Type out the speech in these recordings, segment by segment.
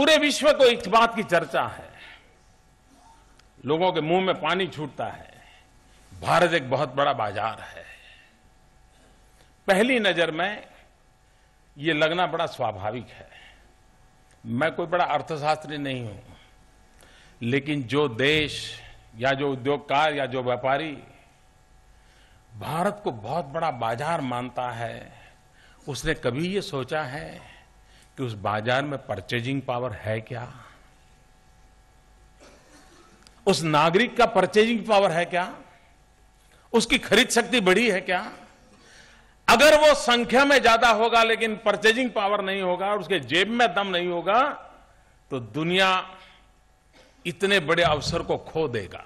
पूरे विश्व को इस बात की चर्चा है लोगों के मुंह में पानी छूटता है भारत एक बहुत बड़ा बाजार है पहली नजर में ये लगना बड़ा स्वाभाविक है मैं कोई बड़ा अर्थशास्त्री नहीं हूं लेकिन जो देश या जो उद्योगकार या जो व्यापारी भारत को बहुत बड़ा बाजार मानता है उसने कभी ये सोचा है कि उस बाजार में परचेजिंग पावर है क्या उस नागरिक का परचेजिंग पावर है क्या उसकी खरीद शक्ति बढ़ी है क्या अगर वो संख्या में ज्यादा होगा लेकिन परचेजिंग पावर नहीं होगा और उसके जेब में दम नहीं होगा तो दुनिया इतने बड़े अवसर को खो देगा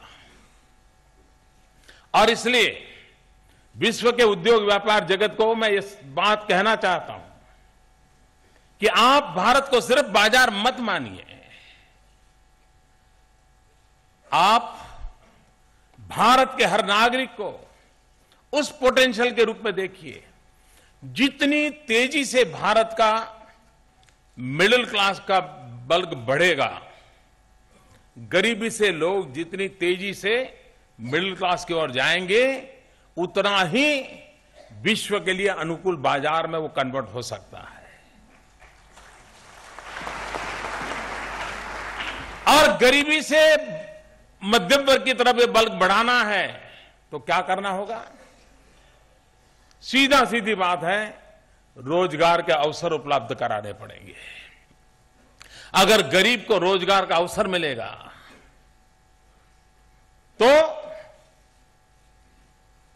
और इसलिए विश्व के उद्योग व्यापार जगत को मैं इस बात कहना चाहता हूं कि आप भारत को सिर्फ बाजार मत मानिए आप भारत के हर नागरिक को उस पोटेंशियल के रूप में देखिए जितनी तेजी से भारत का मिडिल क्लास का बल्क बढ़ेगा गरीबी से लोग जितनी तेजी से मिडिल क्लास की ओर जाएंगे उतना ही विश्व के लिए अनुकूल बाजार में वो कन्वर्ट हो सकता है और गरीबी से मध्यम वर्ग की तरफ ये बल्क बढ़ाना है तो क्या करना होगा सीधा सीधी बात है रोजगार के अवसर उपलब्ध कराने पड़ेंगे अगर गरीब को रोजगार का अवसर मिलेगा तो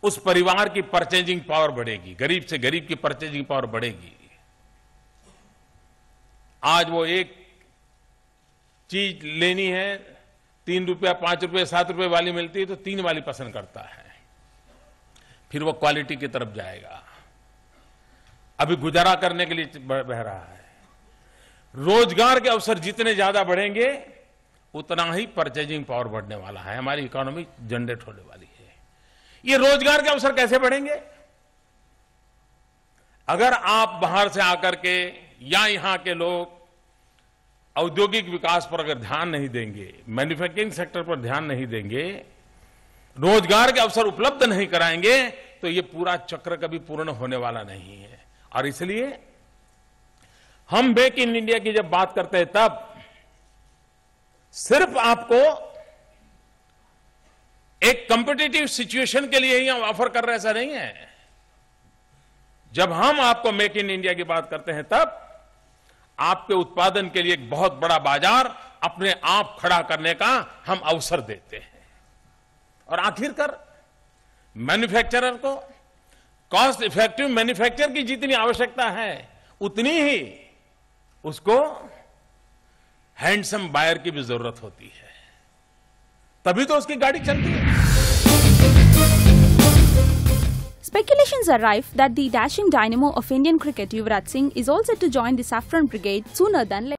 उस परिवार की परचेजिंग पावर बढ़ेगी गरीब से गरीब की परचेजिंग पावर बढ़ेगी आज वो एक चीज लेनी है तीन रुपया पांच रुपये सात रुपये वाली मिलती है तो तीन वाली पसंद करता है फिर वो क्वालिटी की तरफ जाएगा अभी गुजारा करने के लिए बह रहा है रोजगार के अवसर जितने ज्यादा बढ़ेंगे उतना ही परचेजिंग पावर बढ़ने वाला है हमारी इकोनॉमी जनरेट होने वाली है ये रोजगार के अवसर कैसे बढ़ेंगे अगर आप बाहर से आकर के या यहां के लोग औद्योगिक विकास पर अगर ध्यान नहीं देंगे मैन्युफैक्चरिंग सेक्टर पर ध्यान नहीं देंगे रोजगार के अवसर उपलब्ध नहीं कराएंगे तो ये पूरा चक्र कभी पूर्ण होने वाला नहीं है और इसलिए हम मेक इन इंडिया की जब बात करते हैं तब सिर्फ आपको एक कंपिटेटिव सिचुएशन के लिए ही हम ऑफर कर रहे ऐसा नहीं है जब हम आपको मेक इन इंडिया की बात करते हैं तब आपके उत्पादन के लिए एक बहुत बड़ा बाजार अपने आप खड़ा करने का हम अवसर देते हैं और आखिरकार मैन्युफैक्चरर को कॉस्ट इफेक्टिव मैन्युफैक्चर की जितनी आवश्यकता है उतनी ही उसको हैंडसम बायर की भी जरूरत होती है तभी तो उसकी गाड़ी चलती है news arrived that the dashing dynamo of Indian cricket Yuvraj Singh is all set to join the Saffron Brigade sooner than later.